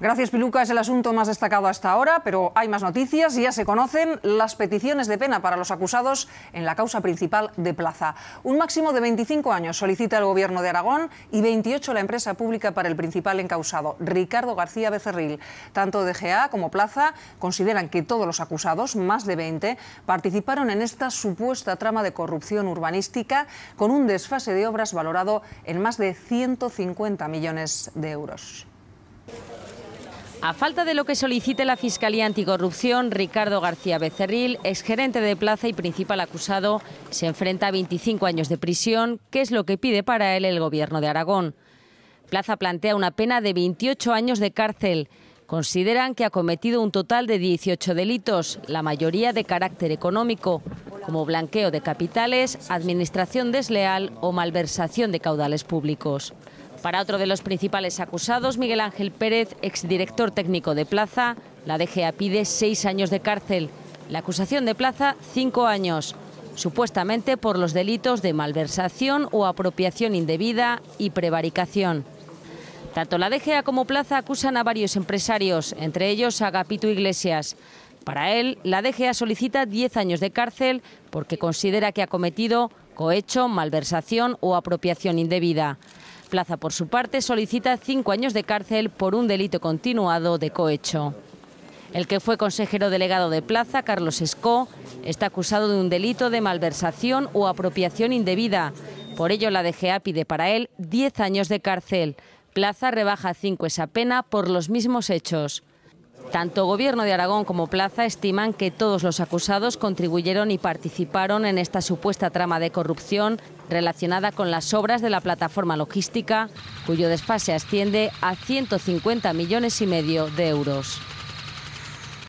Gracias, Piluca. Es el asunto más destacado hasta ahora, pero hay más noticias y ya se conocen las peticiones de pena para los acusados en la causa principal de Plaza. Un máximo de 25 años solicita el Gobierno de Aragón y 28 la empresa pública para el principal encausado, Ricardo García Becerril. Tanto DGA como Plaza consideran que todos los acusados, más de 20, participaron en esta supuesta trama de corrupción urbanística con un desfase de obras valorado en más de 150 millones de euros. A falta de lo que solicite la Fiscalía Anticorrupción, Ricardo García Becerril, exgerente de Plaza y principal acusado, se enfrenta a 25 años de prisión, que es lo que pide para él el Gobierno de Aragón. Plaza plantea una pena de 28 años de cárcel. Consideran que ha cometido un total de 18 delitos, la mayoría de carácter económico, como blanqueo de capitales, administración desleal o malversación de caudales públicos. Para otro de los principales acusados, Miguel Ángel Pérez, exdirector técnico de Plaza, la DGA pide seis años de cárcel. La acusación de Plaza, cinco años, supuestamente por los delitos de malversación o apropiación indebida y prevaricación. Tanto la DGA como Plaza acusan a varios empresarios, entre ellos a Gapito Iglesias. Para él, la DGA solicita 10 años de cárcel porque considera que ha cometido cohecho, malversación o apropiación indebida. Plaza, por su parte, solicita cinco años de cárcel por un delito continuado de cohecho. El que fue consejero delegado de Plaza, Carlos Escó, está acusado de un delito de malversación o apropiación indebida. Por ello, la DGA pide para él 10 años de cárcel. Plaza rebaja cinco esa pena por los mismos hechos. Tanto Gobierno de Aragón como Plaza estiman que todos los acusados contribuyeron y participaron en esta supuesta trama de corrupción relacionada con las obras de la plataforma logística, cuyo desfase asciende a 150 millones y medio de euros.